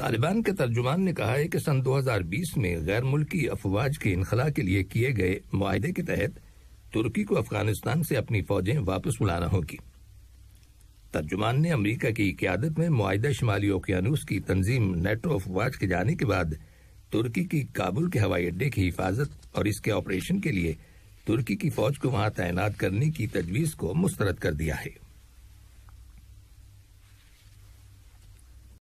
तालिबान के तर्जुमान ने कहा है कि सन 2020 में गैर मुल्की अफवाज के इनखला के लिए किए गए माहदे के तहत तुर्की को अफगानिस्तान से अपनी फौजें वापस बुलाना होगी तर्जुमान ने अमरीका की क्यादत में माहदा शुमाली ओकियानूस की तंजीम नेटो अफवाज के जाने के बाद तुर्की की काबुल के हवाई अड्डे की हिफाजत और इसके ऑपरेशन के लिए तुर्की की फौज को वहां तैनात करने की तजवीज़ को मुस्तरद कर दिया है